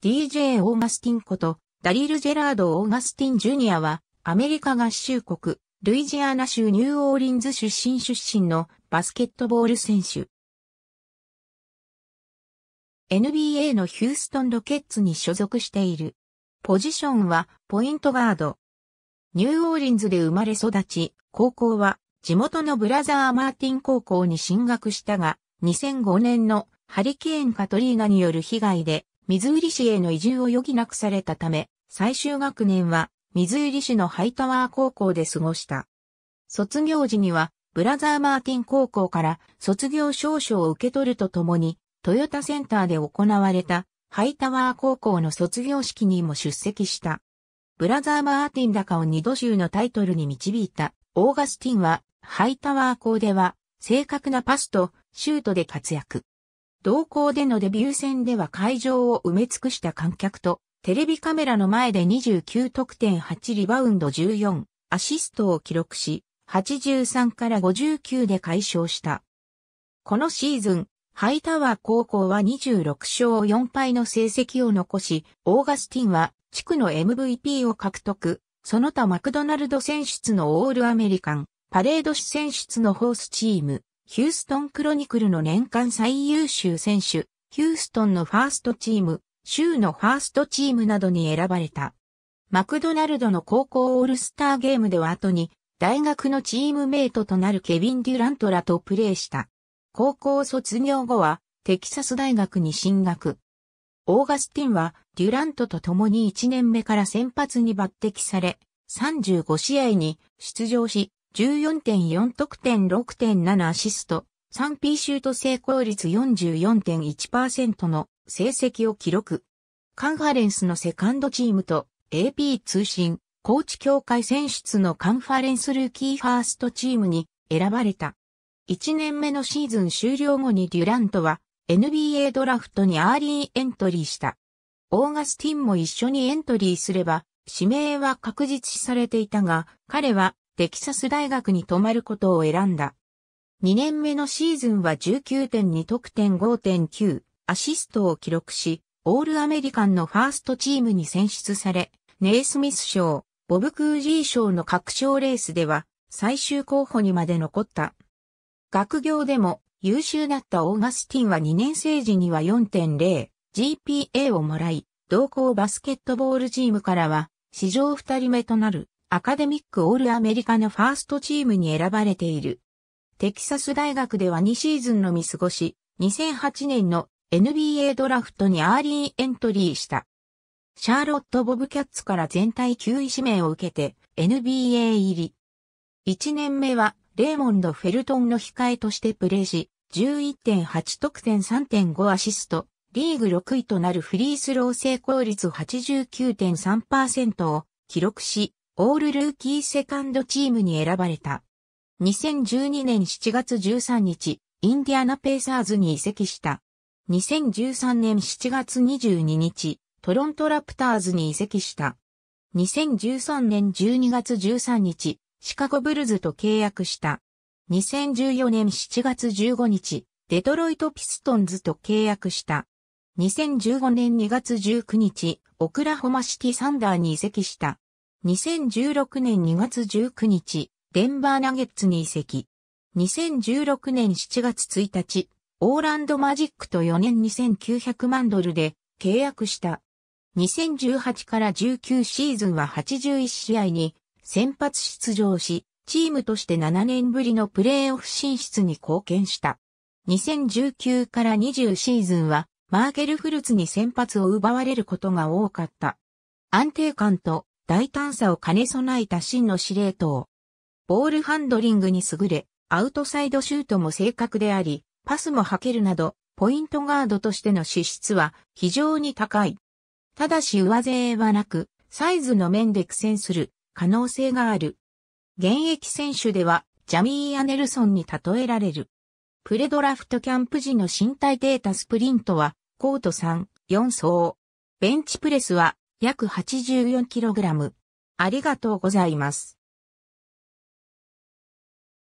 DJ オーガスティンこと、ダリル・ジェラード・オーガスティン・ジュニアは、アメリカ合衆国、ルイジアナ州ニューオーリンズ出身出身のバスケットボール選手。NBA のヒューストンロケッツに所属している。ポジションは、ポイントガード。ニューオーリンズで生まれ育ち、高校は、地元のブラザー・マーティン高校に進学したが、2005年のハリケーン・カトリーナによる被害で水売り市への移住を余儀なくされたため、最終学年は水ズり市のハイタワー高校で過ごした。卒業時には、ブラザー・マーティン高校から卒業証書を受け取るとともに、トヨタセンターで行われたハイタワー高校の卒業式にも出席した。ブラザー・マーティン高を二度州のタイトルに導いたオーガスティンはハイタワー校では正確なパスとシュートで活躍。同校でのデビュー戦では会場を埋め尽くした観客と、テレビカメラの前で29得点8リバウンド14、アシストを記録し、83から59で解消した。このシーズン、ハイタワー高校は26勝4敗の成績を残し、オーガスティンは地区の MVP を獲得、その他マクドナルド選出のオールアメリカン、パレード選出のホースチーム、ヒューストンクロニクルの年間最優秀選手、ヒューストンのファーストチーム、州のファーストチームなどに選ばれた。マクドナルドの高校オールスターゲームでは後に、大学のチームメイトとなるケビン・デュラントらとプレーした。高校卒業後は、テキサス大学に進学。オーガスティンは、デュラントと共に1年目から先発に抜擢され、35試合に出場し、14.4得点6.7アシスト、3P シュート成功率44.1%の成績を記録。カンファレンスのセカンドチームと AP 通信、コーチ協会選出のカンファレンスルーキーファーストチームに選ばれた。1年目のシーズン終了後にデュラントは NBA ドラフトにアーリーエントリーした。オーガスティンも一緒にエントリーすれば、指名は確実視されていたが、彼はテキサス大学に泊まることを選んだ。2年目のシーズンは19.2得点5.9アシストを記録し、オールアメリカンのファーストチームに選出され、ネイスミス賞、ボブ・クージー賞の各賞レースでは最終候補にまで残った。学業でも優秀だったオーガスティンは2年生時には 4.0GPA をもらい、同校バスケットボールチームからは史上2人目となるアカデミックオールアメリカのファーストチームに選ばれている。テキサス大学では2シーズンの見過ごし、2008年の NBA ドラフトにアーリーエントリーした。シャーロット・ボブキャッツから全体9位指名を受けて NBA 入り。1年目はレーモンド・フェルトンの控えとしてプレーし、11.8得点3.5アシスト、リーグ6位となるフリースロー成功率89.3%を記録し、オールルーキーセカンドチームに選ばれた。2012年7月13日、インディアナペーサーズに移籍した。2013年7月22日、トロントラプターズに移籍した。2013年12月13日、シカゴブルズと契約した。2014年7月15日、デトロイトピストンズと契約した。2015年2月19日、オクラホマシティサンダーに移籍した。2016年2月19日、デンバーナゲッツに移籍。2016年7月1日、オーランドマジックと4年2900万ドルで契約した。2018から19シーズンは81試合に先発出場し、チームとして7年ぶりのプレーオフ進出に貢献した。2019から20シーズンはマーケルフルツに先発を奪われることが多かった。安定感と大胆さを兼ね備えた真の司令塔。ボールハンドリングに優れ、アウトサイドシュートも正確であり、パスも履けるなど、ポイントガードとしての資質は非常に高い。ただし上背はなく、サイズの面で苦戦する可能性がある。現役選手では、ジャミー・アネルソンに例えられる。プレドラフトキャンプ時の身体データスプリントは、コート3、4層。ベンチプレスは約 84kg。ありがとうございます。